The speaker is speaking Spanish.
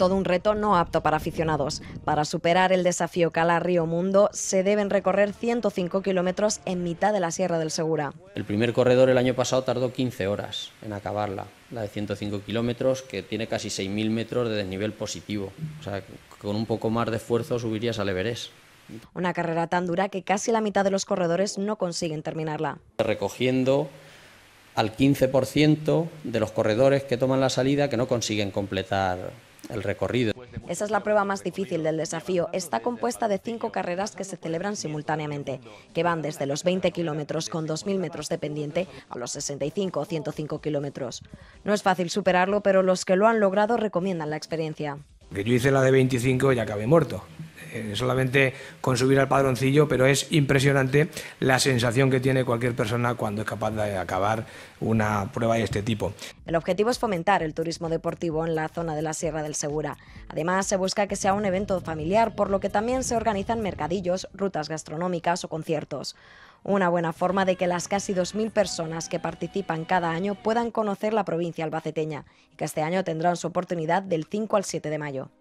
todo un reto no apto para aficionados. Para superar el desafío Cala Río Mundo se deben recorrer 105 kilómetros en mitad de la Sierra del Segura. El primer corredor el año pasado tardó 15 horas en acabarla, la de 105 kilómetros, que tiene casi 6.000 metros de desnivel positivo. O sea, con un poco más de esfuerzo subirías al Everest. Una carrera tan dura que casi la mitad de los corredores no consiguen terminarla. Recogiendo al 15% de los corredores que toman la salida que no consiguen completar el recorrido. Esa es la prueba más difícil del desafío. Está compuesta de cinco carreras que se celebran simultáneamente, que van desde los 20 kilómetros con 2.000 metros de pendiente a los 65 o 105 kilómetros. No es fácil superarlo, pero los que lo han logrado recomiendan la experiencia. Que yo hice la de 25 y acabé muerto. Eh, solamente con subir al padroncillo, pero es impresionante la sensación que tiene cualquier persona cuando es capaz de acabar una prueba de este tipo. El objetivo es fomentar el turismo deportivo en la zona de la Sierra del Segura. Además, se busca que sea un evento familiar, por lo que también se organizan mercadillos, rutas gastronómicas o conciertos. Una buena forma de que las casi 2.000 personas que participan cada año puedan conocer la provincia albaceteña y que este año tendrán su oportunidad del 5 al 7 de mayo.